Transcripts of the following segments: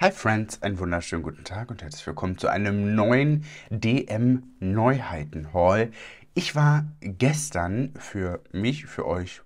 Hi Friends, einen wunderschönen guten Tag und herzlich willkommen zu einem neuen DM Neuheiten Haul. Ich war gestern für mich, für euch,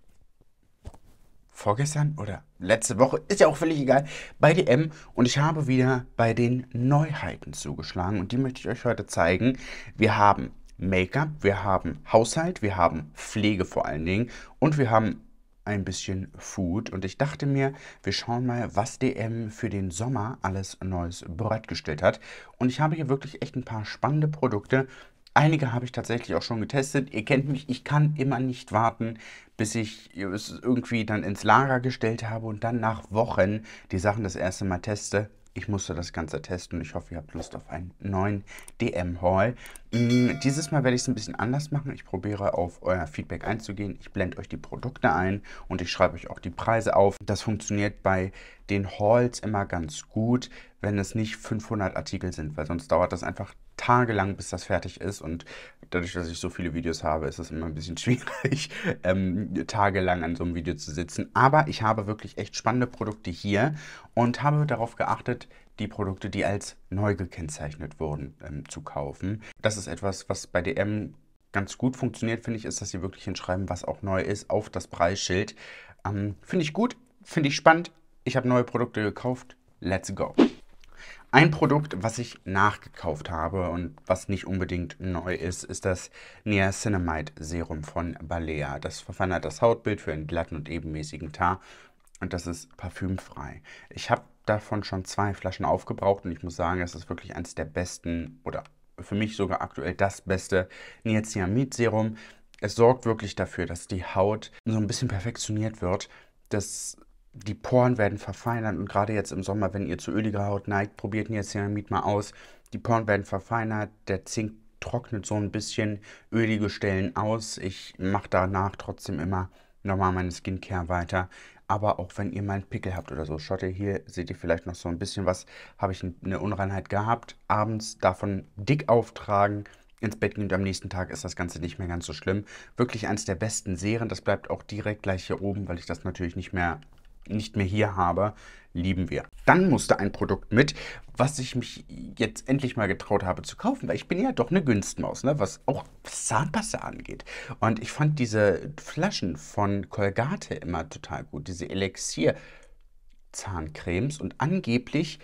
vorgestern oder letzte Woche, ist ja auch völlig egal, bei DM und ich habe wieder bei den Neuheiten zugeschlagen und die möchte ich euch heute zeigen. Wir haben Make-up, wir haben Haushalt, wir haben Pflege vor allen Dingen und wir haben ein bisschen Food und ich dachte mir, wir schauen mal, was DM für den Sommer alles Neues bereitgestellt hat. Und ich habe hier wirklich echt ein paar spannende Produkte. Einige habe ich tatsächlich auch schon getestet. Ihr kennt mich, ich kann immer nicht warten, bis ich es irgendwie dann ins Lager gestellt habe und dann nach Wochen die Sachen das erste Mal teste ich musste das Ganze testen und ich hoffe, ihr habt Lust auf einen neuen DM-Haul. Mm, dieses Mal werde ich es ein bisschen anders machen. Ich probiere auf euer Feedback einzugehen. Ich blende euch die Produkte ein und ich schreibe euch auch die Preise auf. Das funktioniert bei den Hauls immer ganz gut, wenn es nicht 500 Artikel sind, weil sonst dauert das einfach tagelang, bis das fertig ist. Und dadurch, dass ich so viele Videos habe, ist es immer ein bisschen schwierig, ähm, tagelang an so einem Video zu sitzen. Aber ich habe wirklich echt spannende Produkte hier und habe darauf geachtet, die Produkte, die als neu gekennzeichnet wurden, ähm, zu kaufen. Das ist etwas, was bei DM ganz gut funktioniert, finde ich, ist, dass sie wirklich hinschreiben, was auch neu ist, auf das Preisschild. Ähm, finde ich gut, finde ich spannend. Ich habe neue Produkte gekauft. Let's go. Ein Produkt, was ich nachgekauft habe und was nicht unbedingt neu ist, ist das Niacinamide Serum von Balea. Das verfeinert das Hautbild für einen glatten und ebenmäßigen Tar und das ist parfümfrei. Ich habe davon schon zwei Flaschen aufgebraucht und ich muss sagen, es ist wirklich eines der besten oder für mich sogar aktuell das beste Niacinamid-Serum. Es sorgt wirklich dafür, dass die Haut so ein bisschen perfektioniert wird. Das die Poren werden verfeinert und gerade jetzt im Sommer, wenn ihr zu öliger Haut neigt, probiert ihr Ceramid mal aus. Die Poren werden verfeinert, der Zink trocknet so ein bisschen ölige Stellen aus. Ich mache danach trotzdem immer nochmal meine Skincare weiter. Aber auch wenn ihr mal einen Pickel habt oder so, schaut ihr hier, seht ihr vielleicht noch so ein bisschen was, habe ich eine Unreinheit gehabt, abends davon dick auftragen, ins Bett gehen und am nächsten Tag ist das Ganze nicht mehr ganz so schlimm. Wirklich eins der besten Serien, das bleibt auch direkt gleich hier oben, weil ich das natürlich nicht mehr nicht mehr hier habe, lieben wir. Dann musste ein Produkt mit, was ich mich jetzt endlich mal getraut habe zu kaufen, weil ich bin ja doch eine Günstmaus, ne? was auch Zahnpasta angeht. Und ich fand diese Flaschen von Colgate immer total gut, diese Elixier-Zahncremes und angeblich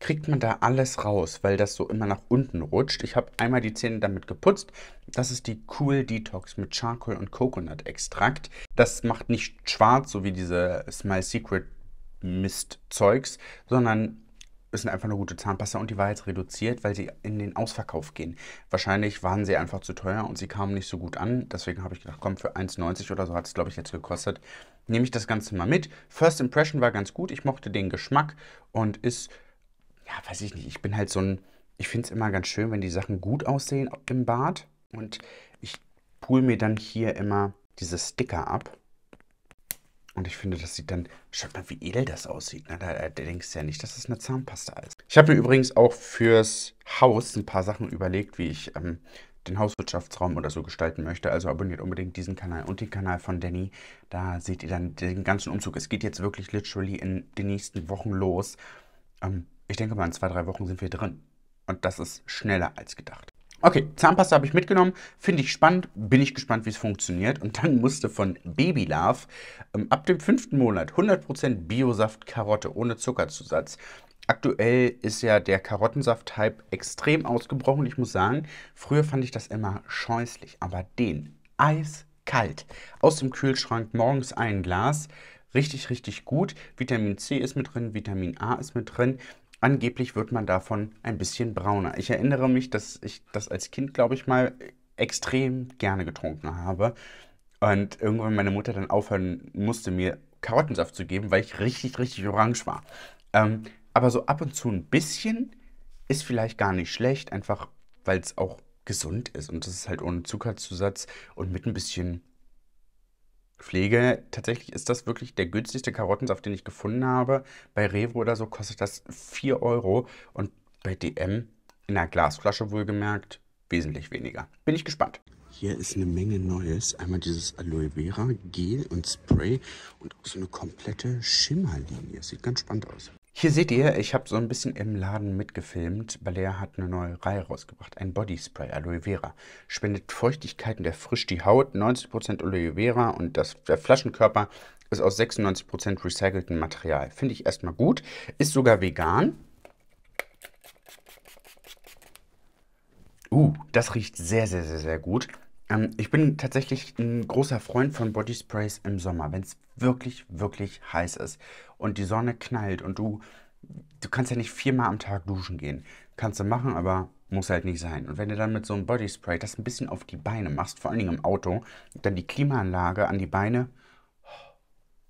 kriegt man da alles raus, weil das so immer nach unten rutscht. Ich habe einmal die Zähne damit geputzt. Das ist die Cool Detox mit Charcoal und Coconut Extrakt. Das macht nicht schwarz, so wie diese Smile Secret Mist Zeugs, sondern ist einfach eine gute Zahnpasta und die war jetzt reduziert, weil sie in den Ausverkauf gehen. Wahrscheinlich waren sie einfach zu teuer und sie kamen nicht so gut an. Deswegen habe ich gedacht, komm, für 1,90 oder so hat es, glaube ich, jetzt gekostet. Nehme ich das Ganze mal mit. First Impression war ganz gut. Ich mochte den Geschmack und ist ja, weiß ich nicht, ich bin halt so ein, ich finde es immer ganz schön, wenn die Sachen gut aussehen im Bad. Und ich pull mir dann hier immer diese Sticker ab. Und ich finde, das sieht dann, schaut mal, wie edel das aussieht. Ne? Da, da, denkst du ja nicht, dass es das eine Zahnpasta ist. Ich habe mir übrigens auch fürs Haus ein paar Sachen überlegt, wie ich ähm, den Hauswirtschaftsraum oder so gestalten möchte. Also abonniert unbedingt diesen Kanal und den Kanal von Danny. Da seht ihr dann den ganzen Umzug. Es geht jetzt wirklich literally in den nächsten Wochen los. Ähm, ich denke mal, in zwei, drei Wochen sind wir drin. Und das ist schneller als gedacht. Okay, Zahnpasta habe ich mitgenommen, finde ich spannend, bin ich gespannt, wie es funktioniert. Und dann musste von Baby Love ähm, ab dem fünften Monat 100% Biosaft Karotte ohne Zuckerzusatz. Aktuell ist ja der Karottensaft-Hype extrem ausgebrochen. Ich muss sagen, früher fand ich das immer scheußlich, aber den eiskalt aus dem Kühlschrank morgens ein Glas richtig, richtig gut. Vitamin C ist mit drin, Vitamin A ist mit drin. Angeblich wird man davon ein bisschen brauner. Ich erinnere mich, dass ich das als Kind, glaube ich, mal extrem gerne getrunken habe. Und irgendwann meine Mutter dann aufhören musste, mir Karottensaft zu geben, weil ich richtig, richtig orange war. Ähm, aber so ab und zu ein bisschen ist vielleicht gar nicht schlecht, einfach weil es auch gesund ist. Und das ist halt ohne Zuckerzusatz und mit ein bisschen Pflege, tatsächlich ist das wirklich der günstigste Karottensaft, den ich gefunden habe. Bei Revo oder so kostet das 4 Euro und bei DM in einer Glasflasche wohlgemerkt wesentlich weniger. Bin ich gespannt. Hier ist eine Menge Neues. Einmal dieses Aloe Vera Gel und Spray und auch so eine komplette Schimmerlinie. Sieht ganz spannend aus. Hier seht ihr, ich habe so ein bisschen im Laden mitgefilmt. Balea hat eine neue Reihe rausgebracht, ein Body Spray Aloe Vera. Spendet Feuchtigkeit und erfrischt die Haut, 90% Aloe Vera und das, der Flaschenkörper ist aus 96% recyceltem Material. Finde ich erstmal gut, ist sogar vegan. Uh, das riecht sehr, sehr, sehr, sehr gut. Ähm, ich bin tatsächlich ein großer Freund von Bodysprays im Sommer, wenn es wirklich, wirklich heiß ist und die Sonne knallt und du, du kannst ja nicht viermal am Tag duschen gehen. Kannst du machen, aber muss halt nicht sein. Und wenn du dann mit so einem Bodyspray das ein bisschen auf die Beine machst, vor allen Dingen im Auto, dann die Klimaanlage an die Beine, oh,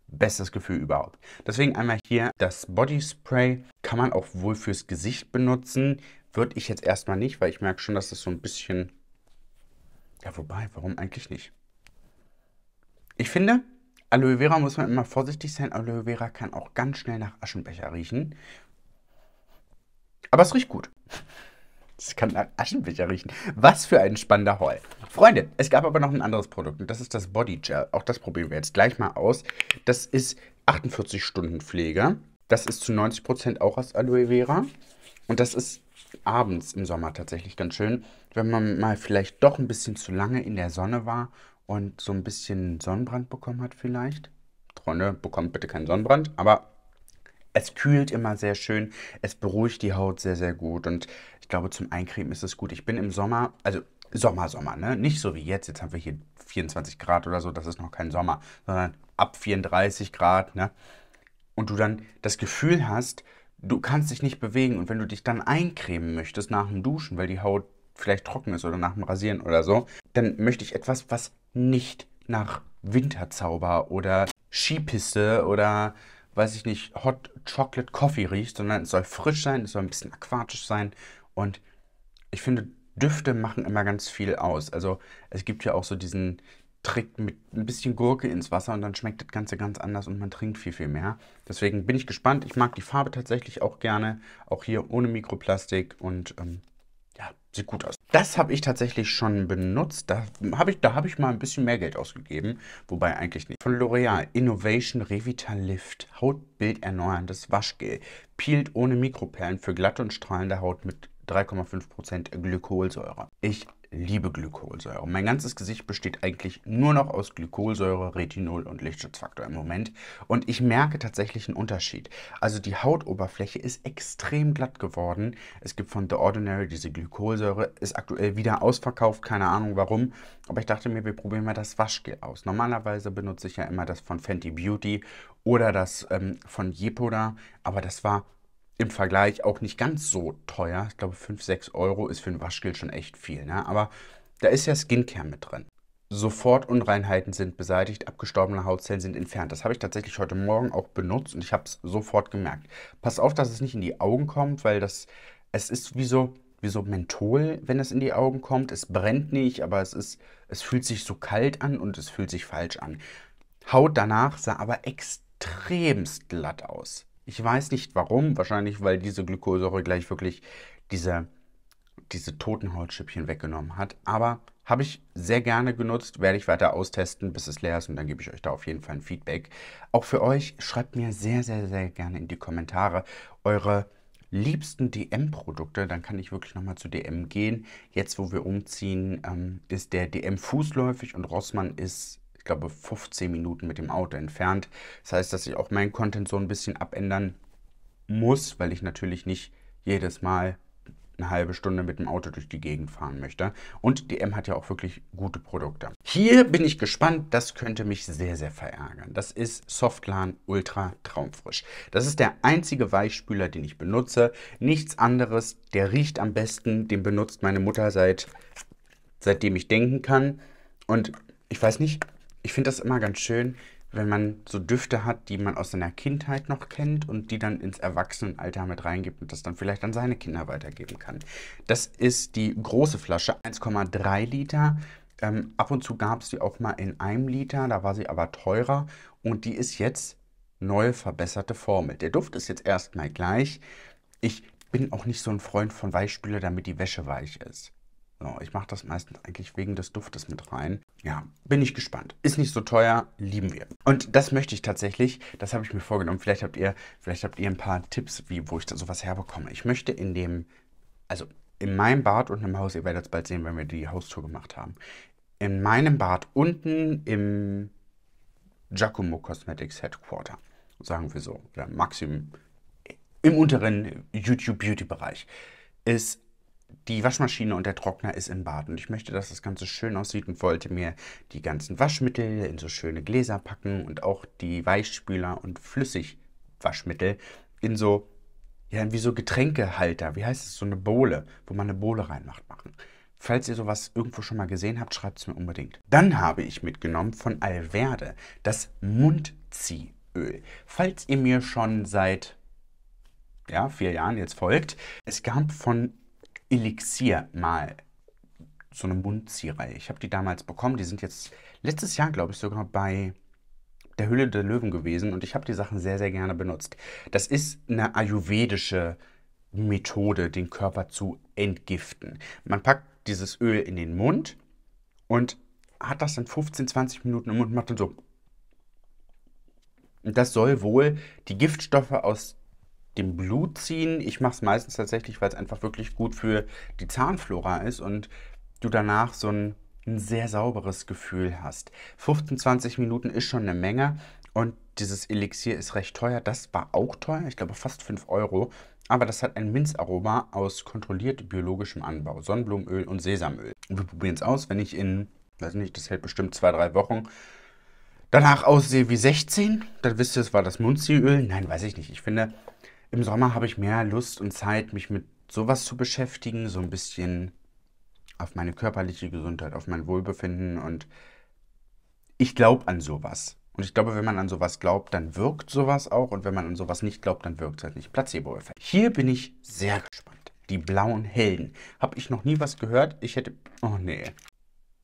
bestes Gefühl überhaupt. Deswegen einmal hier das Bodyspray. Kann man auch wohl fürs Gesicht benutzen. Würde ich jetzt erstmal nicht, weil ich merke schon, dass es das so ein bisschen ja, wobei, warum eigentlich nicht? Ich finde, Aloe Vera muss man immer vorsichtig sein. Aloe Vera kann auch ganz schnell nach Aschenbecher riechen. Aber es riecht gut. Es kann nach Aschenbecher riechen. Was für ein spannender Haul. Freunde, es gab aber noch ein anderes Produkt und das ist das Body Gel. Auch das probieren wir jetzt gleich mal aus. Das ist 48 Stunden Pflege. Das ist zu 90% auch aus Aloe Vera. Und das ist abends im Sommer tatsächlich ganz schön, wenn man mal vielleicht doch ein bisschen zu lange in der Sonne war und so ein bisschen Sonnenbrand bekommen hat vielleicht. Freunde, bekommt bitte keinen Sonnenbrand, aber es kühlt immer sehr schön, es beruhigt die Haut sehr, sehr gut und ich glaube, zum Eincremen ist es gut. Ich bin im Sommer, also Sommer, Sommer, ne? Nicht so wie jetzt, jetzt haben wir hier 24 Grad oder so, das ist noch kein Sommer, sondern ab 34 Grad, ne? Und du dann das Gefühl hast, du kannst dich nicht bewegen und wenn du dich dann eincremen möchtest nach dem Duschen, weil die Haut vielleicht trocken ist oder nach dem Rasieren oder so, dann möchte ich etwas, was nicht nach Winterzauber oder Skipiste oder weiß ich nicht, Hot Chocolate Coffee riecht, sondern es soll frisch sein, es soll ein bisschen aquatisch sein und ich finde, Düfte machen immer ganz viel aus. Also es gibt ja auch so diesen, trägt mit ein bisschen Gurke ins Wasser und dann schmeckt das Ganze ganz anders und man trinkt viel, viel mehr. Deswegen bin ich gespannt. Ich mag die Farbe tatsächlich auch gerne. Auch hier ohne Mikroplastik und ähm, ja, sieht gut aus. Das habe ich tatsächlich schon benutzt. Da habe ich, hab ich mal ein bisschen mehr Geld ausgegeben. Wobei eigentlich nicht. Von L'Oreal Innovation Revitalift Hautbild erneuerndes Waschgel. Peelt ohne Mikroperlen für glatte und strahlende Haut mit 3,5% Glykolsäure. Ich liebe Glykolsäure. Und mein ganzes Gesicht besteht eigentlich nur noch aus Glykolsäure, Retinol und Lichtschutzfaktor im Moment. Und ich merke tatsächlich einen Unterschied. Also die Hautoberfläche ist extrem glatt geworden. Es gibt von The Ordinary diese Glykolsäure, ist aktuell wieder ausverkauft, keine Ahnung warum. Aber ich dachte mir, wir probieren mal das Waschgel aus. Normalerweise benutze ich ja immer das von Fenty Beauty oder das ähm, von Jepoda, aber das war im Vergleich auch nicht ganz so teuer. Ich glaube, 5, 6 Euro ist für ein Waschgel schon echt viel. Ne? Aber da ist ja Skincare mit drin. Sofort Unreinheiten sind beseitigt, abgestorbene Hautzellen sind entfernt. Das habe ich tatsächlich heute Morgen auch benutzt und ich habe es sofort gemerkt. Pass auf, dass es nicht in die Augen kommt, weil das, es ist wie so, wie so Menthol, wenn es in die Augen kommt. Es brennt nicht, aber es ist, es fühlt sich so kalt an und es fühlt sich falsch an. Haut danach sah aber extremst glatt aus. Ich weiß nicht warum, wahrscheinlich weil diese Glykosäure gleich wirklich diese, diese toten Hautschüppchen weggenommen hat. Aber habe ich sehr gerne genutzt, werde ich weiter austesten, bis es leer ist und dann gebe ich euch da auf jeden Fall ein Feedback. Auch für euch, schreibt mir sehr, sehr, sehr gerne in die Kommentare eure liebsten DM-Produkte, dann kann ich wirklich nochmal zu DM gehen. Jetzt, wo wir umziehen, ähm, ist der DM fußläufig und Rossmann ist ich glaube, 15 Minuten mit dem Auto entfernt. Das heißt, dass ich auch meinen Content so ein bisschen abändern muss, weil ich natürlich nicht jedes Mal eine halbe Stunde mit dem Auto durch die Gegend fahren möchte. Und DM hat ja auch wirklich gute Produkte. Hier bin ich gespannt, das könnte mich sehr, sehr verärgern. Das ist Softlan Ultra Traumfrisch. Das ist der einzige Weichspüler, den ich benutze. Nichts anderes, der riecht am besten, den benutzt meine Mutter seit seitdem ich denken kann. Und ich weiß nicht, ich finde das immer ganz schön, wenn man so Düfte hat, die man aus seiner Kindheit noch kennt und die dann ins Erwachsenenalter mit reingibt und das dann vielleicht an seine Kinder weitergeben kann. Das ist die große Flasche, 1,3 Liter. Ähm, ab und zu gab es die auch mal in einem Liter, da war sie aber teurer und die ist jetzt neue verbesserte Formel. Der Duft ist jetzt erstmal gleich. Ich bin auch nicht so ein Freund von Weichspüler, damit die Wäsche weich ist. So, ich mache das meistens eigentlich wegen des Duftes mit rein. Ja, bin ich gespannt. Ist nicht so teuer, lieben wir. Und das möchte ich tatsächlich, das habe ich mir vorgenommen. Vielleicht habt ihr, vielleicht habt ihr ein paar Tipps, wie, wo ich da sowas herbekomme. Ich möchte in dem, also in meinem Bad und im Haus, ihr werdet es bald sehen, wenn wir die Haustour gemacht haben. In meinem Bad unten im Giacomo Cosmetics Headquarter, sagen wir so, oder Maxim im unteren YouTube Beauty Bereich, ist die Waschmaschine und der Trockner ist im Bad und ich möchte, dass das Ganze schön aussieht und wollte mir die ganzen Waschmittel in so schöne Gläser packen und auch die Weichspüler und Flüssigwaschmittel in so, ja, wie so Getränkehalter, wie heißt es, so eine Bohle, wo man eine Bohle reinmacht, machen. Falls ihr sowas irgendwo schon mal gesehen habt, schreibt es mir unbedingt. Dann habe ich mitgenommen von Alverde das Mundziehöl. Falls ihr mir schon seit ja, vier Jahren jetzt folgt, es gab von Elixier mal so eine Mundzieherei. Ich habe die damals bekommen. Die sind jetzt letztes Jahr, glaube ich, sogar bei der Hülle der Löwen gewesen und ich habe die Sachen sehr, sehr gerne benutzt. Das ist eine ayurvedische Methode, den Körper zu entgiften. Man packt dieses Öl in den Mund und hat das dann 15, 20 Minuten im Mund, und macht dann so. Und das soll wohl die Giftstoffe aus dem Blut ziehen. Ich mache es meistens tatsächlich, weil es einfach wirklich gut für die Zahnflora ist und du danach so ein, ein sehr sauberes Gefühl hast. 15, 20 Minuten ist schon eine Menge und dieses Elixier ist recht teuer. Das war auch teuer, ich glaube fast 5 Euro. Aber das hat ein Minzaroma aus kontrolliert biologischem Anbau, Sonnenblumenöl und Sesamöl. Und wir probieren es aus, wenn ich in, weiß nicht, das hält bestimmt zwei, drei Wochen, danach aussehe wie 16, dann wisst ihr, es war das Munziöl. Nein, weiß ich nicht. Ich finde, im Sommer habe ich mehr Lust und Zeit, mich mit sowas zu beschäftigen, so ein bisschen auf meine körperliche Gesundheit, auf mein Wohlbefinden und ich glaube an sowas. Und ich glaube, wenn man an sowas glaubt, dann wirkt sowas auch und wenn man an sowas nicht glaubt, dann wirkt es halt nicht. Placebo-Effekt. Hier bin ich sehr gespannt. Die blauen Helden. Habe ich noch nie was gehört? Ich hätte... Oh nee.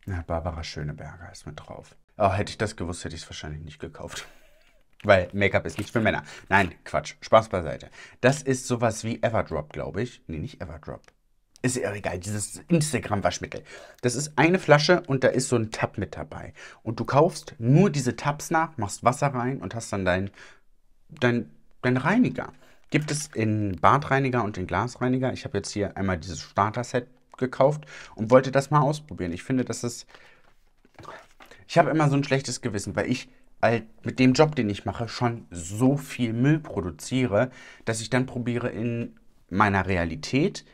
Na, Barbara Schöneberger ist mit drauf. Oh, hätte ich das gewusst, hätte ich es wahrscheinlich nicht gekauft. Weil Make-up ist nicht für Männer. Nein, Quatsch. Spaß beiseite. Das ist sowas wie Everdrop, glaube ich. Nee, nicht Everdrop. Ist ja egal, dieses Instagram-Waschmittel. Das ist eine Flasche und da ist so ein Tab mit dabei. Und du kaufst nur diese Tabs nach, machst Wasser rein und hast dann deinen dein, dein Reiniger. Gibt es in Badreiniger und in Glasreiniger. Ich habe jetzt hier einmal dieses Starter-Set gekauft und wollte das mal ausprobieren. Ich finde, das ist... Ich habe immer so ein schlechtes Gewissen, weil ich mit dem Job, den ich mache, schon so viel Müll produziere, dass ich dann probiere in meiner Realität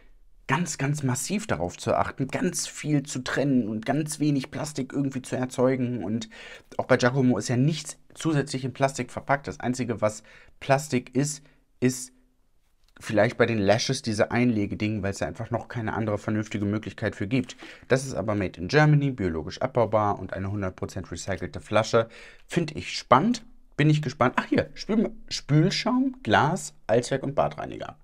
ganz, ganz massiv darauf zu achten, ganz viel zu trennen und ganz wenig Plastik irgendwie zu erzeugen. Und auch bei Giacomo ist ja nichts zusätzlich in Plastik verpackt. Das Einzige, was Plastik ist, ist vielleicht bei den Lashes diese Einlegeding, weil es ja einfach noch keine andere vernünftige Möglichkeit für gibt. Das ist aber made in Germany, biologisch abbaubar und eine 100% recycelte Flasche. Finde ich spannend. Bin ich gespannt. Ach hier, Spül Spülschaum, Glas, Allzweck und Badreiniger.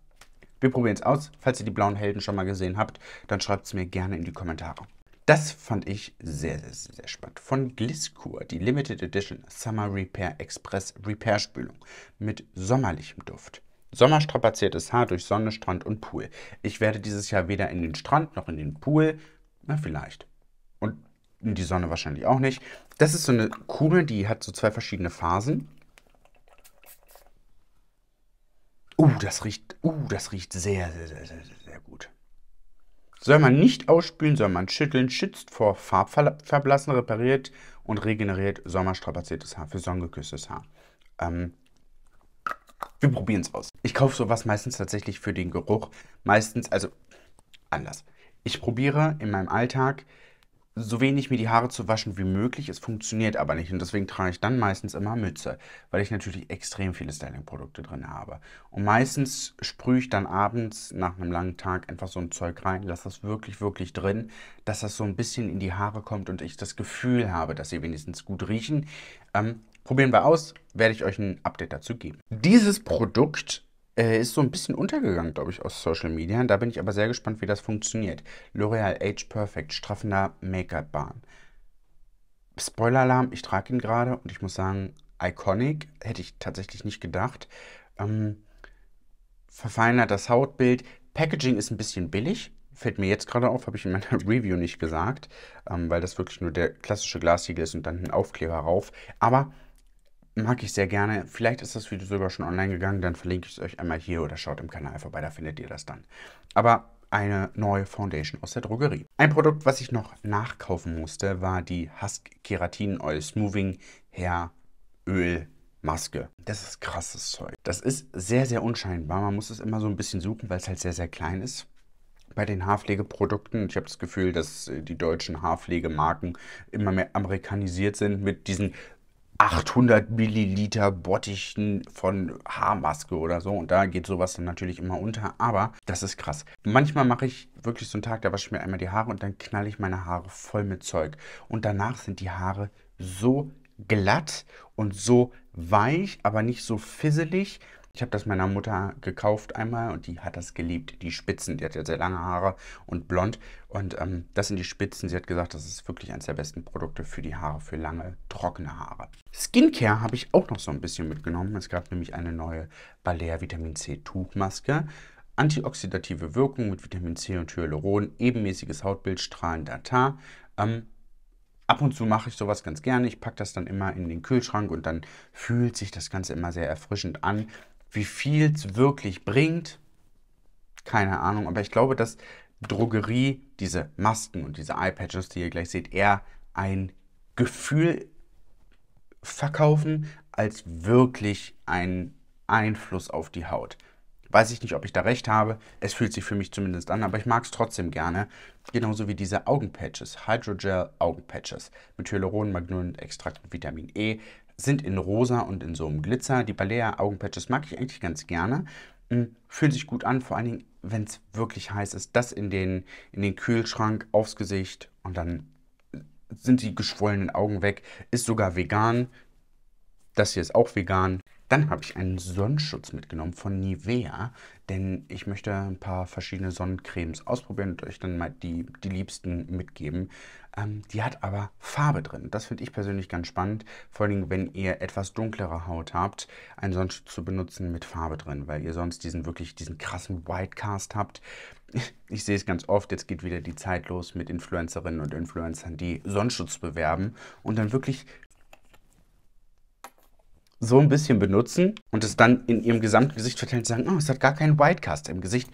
Wir probieren es aus. Falls ihr die blauen Helden schon mal gesehen habt, dann schreibt es mir gerne in die Kommentare. Das fand ich sehr, sehr, sehr spannend. Von Gliscour, die Limited Edition Summer Repair Express Repair Spülung mit sommerlichem Duft. Sommerstrapaziertes Haar durch Sonne, Strand und Pool. Ich werde dieses Jahr weder in den Strand noch in den Pool. Na, vielleicht. Und in die Sonne wahrscheinlich auch nicht. Das ist so eine Kugel, die hat so zwei verschiedene Phasen. Uh, das riecht, uh, das riecht sehr, sehr, sehr, sehr, sehr gut. Soll man nicht ausspülen, soll man schütteln, schützt vor Farbverblassen, repariert und regeneriert sommerstrapaziertes Haar für sonnengeküsstes Haar. Ähm, wir probieren es aus. Ich kaufe sowas meistens tatsächlich für den Geruch. Meistens, also anders. Ich probiere in meinem Alltag so wenig mir die Haare zu waschen wie möglich. Es funktioniert aber nicht und deswegen trage ich dann meistens immer Mütze, weil ich natürlich extrem viele Styling-Produkte drin habe. Und meistens sprühe ich dann abends nach einem langen Tag einfach so ein Zeug rein, lasse das wirklich, wirklich drin, dass das so ein bisschen in die Haare kommt und ich das Gefühl habe, dass sie wenigstens gut riechen. Ähm, Probieren wir aus, werde ich euch ein Update dazu geben. Dieses Produkt äh, ist so ein bisschen untergegangen, glaube ich, aus Social Media. Da bin ich aber sehr gespannt, wie das funktioniert. L'Oreal Age Perfect, straffender make up bahn Spoiler-Alarm, ich trage ihn gerade und ich muss sagen, iconic, hätte ich tatsächlich nicht gedacht. Ähm, verfeinert das Hautbild. Packaging ist ein bisschen billig, fällt mir jetzt gerade auf, habe ich in meiner Review nicht gesagt, ähm, weil das wirklich nur der klassische Glassiegel ist und dann ein Aufkleber rauf. Aber Mag ich sehr gerne. Vielleicht ist das Video sogar schon online gegangen, dann verlinke ich es euch einmal hier oder schaut im Kanal vorbei, da findet ihr das dann. Aber eine neue Foundation aus der Drogerie. Ein Produkt, was ich noch nachkaufen musste, war die Husk Keratin Oil Smoothing Hair Öl Maske. Das ist krasses Zeug. Das ist sehr, sehr unscheinbar. Man muss es immer so ein bisschen suchen, weil es halt sehr, sehr klein ist. Bei den Haarpflegeprodukten, ich habe das Gefühl, dass äh, die deutschen Haarpflegemarken immer mehr amerikanisiert sind mit diesen 800 Milliliter Bottichen von Haarmaske oder so. Und da geht sowas dann natürlich immer unter. Aber das ist krass. Manchmal mache ich wirklich so einen Tag, da wasche ich mir einmal die Haare und dann knalle ich meine Haare voll mit Zeug. Und danach sind die Haare so glatt und so weich, aber nicht so fisselig, ich habe das meiner Mutter gekauft einmal und die hat das geliebt. Die Spitzen, die hat ja sehr lange Haare und blond. Und ähm, das sind die Spitzen. Sie hat gesagt, das ist wirklich eines der besten Produkte für die Haare, für lange, trockene Haare. Skincare habe ich auch noch so ein bisschen mitgenommen. Es gab nämlich eine neue Balea Vitamin C Tuchmaske. Antioxidative Wirkung mit Vitamin C und Hyaluron, ebenmäßiges Hautbild, strahlender Tar. Ähm, ab und zu mache ich sowas ganz gerne. Ich packe das dann immer in den Kühlschrank und dann fühlt sich das Ganze immer sehr erfrischend an. Wie viel es wirklich bringt, keine Ahnung. Aber ich glaube, dass Drogerie, diese Masken und diese Eye-Patches, die ihr gleich seht, eher ein Gefühl verkaufen, als wirklich einen Einfluss auf die Haut. Weiß ich nicht, ob ich da recht habe. Es fühlt sich für mich zumindest an, aber ich mag es trotzdem gerne. Genauso wie diese Augenpatches, Hydrogel Augenpatches mit Hyaluron, Magnol und Extrakt und Vitamin E sind in rosa und in so einem Glitzer. Die Balea Augenpatches mag ich eigentlich ganz gerne. Hm, fühlen sich gut an, vor allen Dingen, wenn es wirklich heiß ist. Das in den, in den Kühlschrank, aufs Gesicht und dann sind die geschwollenen Augen weg. Ist sogar vegan. Das hier ist auch vegan. Dann habe ich einen Sonnenschutz mitgenommen von Nivea, denn ich möchte ein paar verschiedene Sonnencremes ausprobieren und euch dann mal die, die liebsten mitgeben. Ähm, die hat aber Farbe drin. Das finde ich persönlich ganz spannend, vor allem wenn ihr etwas dunklere Haut habt, einen Sonnenschutz zu benutzen mit Farbe drin, weil ihr sonst diesen wirklich diesen krassen Whitecast habt. Ich sehe es ganz oft, jetzt geht wieder die Zeit los mit Influencerinnen und Influencern, die Sonnenschutz bewerben und dann wirklich so ein bisschen benutzen und es dann in ihrem gesamten Gesicht verteilen und sagen, oh, es hat gar keinen Whitecast im Gesicht.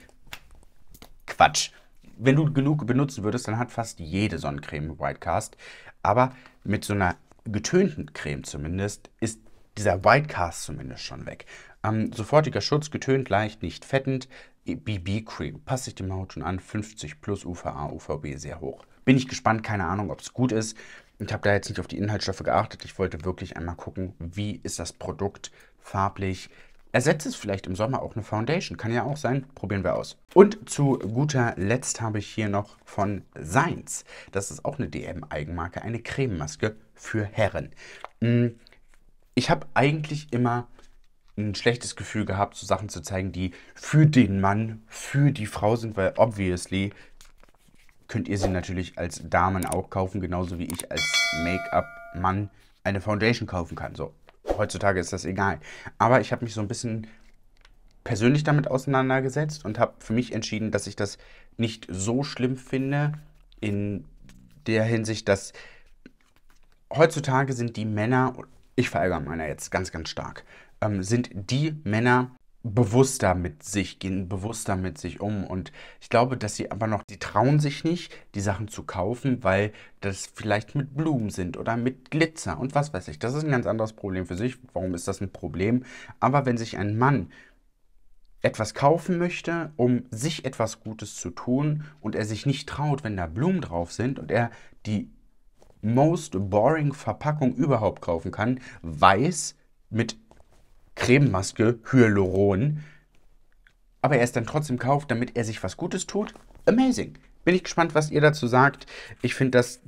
Quatsch. Wenn du genug benutzen würdest, dann hat fast jede Sonnencreme Whitecast. Aber mit so einer getönten Creme zumindest ist dieser Whitecast zumindest schon weg. Ähm, sofortiger Schutz, getönt leicht, nicht fettend. BB-Cream passt sich dem Haut schon an. 50 plus UVA, UVB sehr hoch. Bin ich gespannt, keine Ahnung, ob es gut ist. Ich habe da jetzt nicht auf die Inhaltsstoffe geachtet. Ich wollte wirklich einmal gucken, wie ist das Produkt farblich. Ersetzt es vielleicht im Sommer auch eine Foundation. Kann ja auch sein. Probieren wir aus. Und zu guter Letzt habe ich hier noch von Seins. Das ist auch eine DM-Eigenmarke. Eine Crememaske für Herren. Hm, ich habe eigentlich immer ein schlechtes Gefühl gehabt, so Sachen zu zeigen, die für den Mann, für die Frau sind, weil obviously könnt ihr sie natürlich als Damen auch kaufen, genauso wie ich als Make-up-Mann eine Foundation kaufen kann. So, heutzutage ist das egal. Aber ich habe mich so ein bisschen persönlich damit auseinandergesetzt und habe für mich entschieden, dass ich das nicht so schlimm finde in der Hinsicht, dass heutzutage sind die Männer, ich verärgere meiner jetzt ganz, ganz stark, ähm, sind die Männer bewusster mit sich, gehen bewusster mit sich um. Und ich glaube, dass sie aber noch, die trauen sich nicht, die Sachen zu kaufen, weil das vielleicht mit Blumen sind oder mit Glitzer und was weiß ich. Das ist ein ganz anderes Problem für sich. Warum ist das ein Problem? Aber wenn sich ein Mann etwas kaufen möchte, um sich etwas Gutes zu tun und er sich nicht traut, wenn da Blumen drauf sind und er die most boring Verpackung überhaupt kaufen kann, weiß mit Crememaske Hyaluron. Aber er ist dann trotzdem kauft, damit er sich was Gutes tut. Amazing. Bin ich gespannt, was ihr dazu sagt. Ich finde das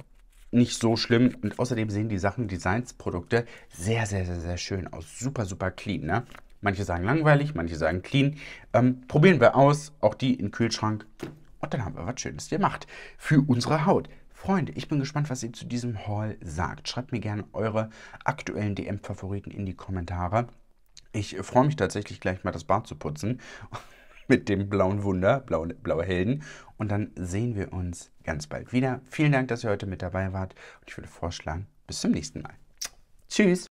nicht so schlimm. Und außerdem sehen die Sachen, Designs-Produkte sehr, sehr, sehr, sehr schön aus. Super, super clean, ne? Manche sagen langweilig, manche sagen clean. Ähm, probieren wir aus, auch die in den Kühlschrank. Und dann haben wir was Schönes gemacht für unsere Haut. Freunde, ich bin gespannt, was ihr zu diesem Haul sagt. Schreibt mir gerne eure aktuellen DM-Favoriten in die Kommentare. Ich freue mich tatsächlich gleich mal das Bad zu putzen mit dem blauen Wunder, blaue, blaue Helden. Und dann sehen wir uns ganz bald wieder. Vielen Dank, dass ihr heute mit dabei wart. Und ich würde vorschlagen, bis zum nächsten Mal. Tschüss.